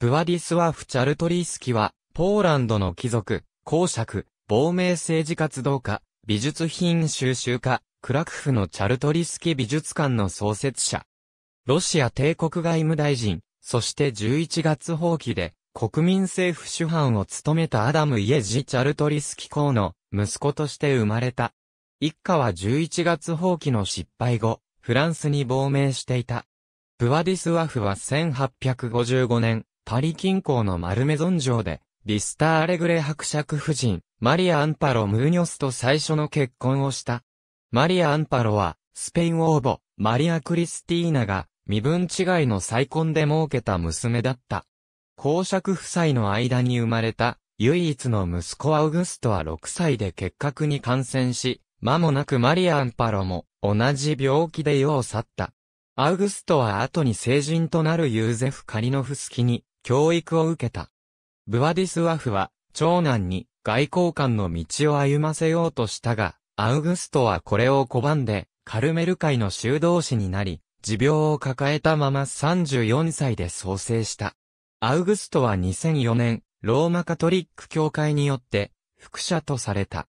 ブワディスワフ・チャルトリースキは、ポーランドの貴族、公爵、亡命政治活動家、美術品収集家、クラクフのチャルトリスキ美術館の創設者。ロシア帝国外務大臣、そして11月放棄で、国民政府主犯を務めたアダム・イエジ・チャルトリスキ公の息子として生まれた。一家は11月放棄の失敗後、フランスに亡命していた。ブワディスワフは1855年、パリ近郊のマルメゾン城で、リスタ・アレグレ伯爵夫人、マリア・アンパロ・ムーニョスと最初の結婚をした。マリア・アンパロは、スペイン王母、マリア・クリスティーナが、身分違いの再婚で設けた娘だった。公爵夫妻の間に生まれた、唯一の息子アウグストは6歳で結核に感染し、間もなくマリア・アンパロも、同じ病気で世を去った。アウグストは後に成人となるユーゼフ・カリノフスキに、教育を受けた。ブワディスワフは、長男に外交官の道を歩ませようとしたが、アウグストはこれを拒んで、カルメル会の修道士になり、持病を抱えたまま34歳で創生した。アウグストは2004年、ローマカトリック教会によって、副者とされた。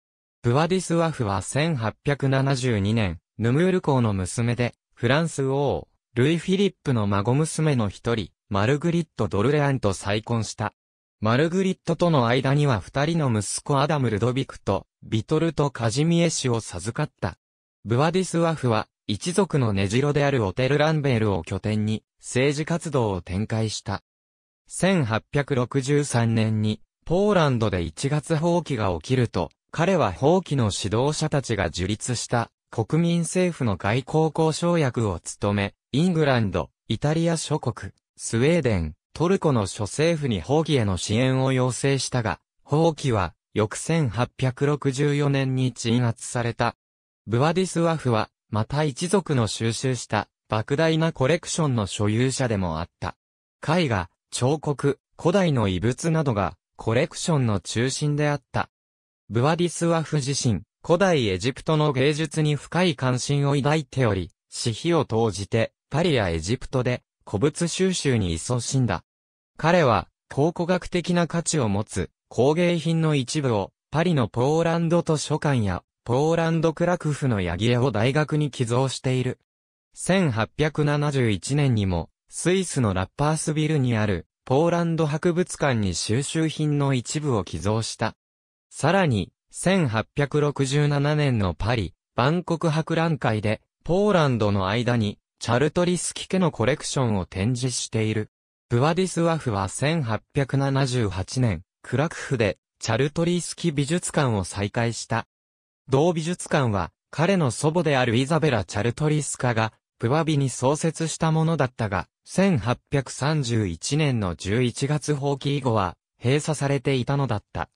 ブワディスワフは1872年、ヌムール校の娘で、フランス王、ルイ・フィリップの孫娘の一人、マルグリット・ドルレアンと再婚した。マルグリットとの間には二人の息子アダム・ルドビクと、ビトルとカジミエ氏を授かった。ブワディスワフは、一族の根城であるオテル・ランベールを拠点に、政治活動を展開した。1863年に、ポーランドで1月放棄が起きると、彼は放棄の指導者たちが樹立した国民政府の外交交渉役を務め、イングランド、イタリア諸国、スウェーデン、トルコの諸政府に法棄への支援を要請したが、法棄は、翌1864年に鎮圧された。ブワディスワフは、また一族の収集した、莫大なコレクションの所有者でもあった。絵画、彫刻、古代の遺物などが、コレクションの中心であった。ブワディスワフ自身、古代エジプトの芸術に深い関心を抱いており、私費を投じて、パリやエジプトで、古物収集に勤しんだ。彼は、考古学的な価値を持つ工芸品の一部を、パリのポーランド図書館や、ポーランドクラクフのヤギエを大学に寄贈している。1871年にも、スイスのラッパースビルにある、ポーランド博物館に収集品の一部を寄贈した。さらに、1867年のパリ、万国博覧会で、ポーランドの間に、チャルトリスキ家のコレクションを展示している。ブワディスワフは1878年、クラクフでチャルトリースキ美術館を再開した。同美術館は、彼の祖母であるイザベラ・チャルトリスカが、ブワビに創設したものだったが、1831年の11月放棄以後は、閉鎖されていたのだった。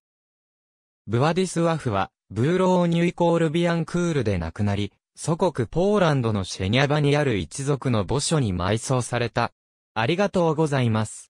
ブワディスワフは、ブーローニュイコールビアンクールで亡くなり、祖国ポーランドのシェニャバにある一族の墓所に埋葬された。ありがとうございます。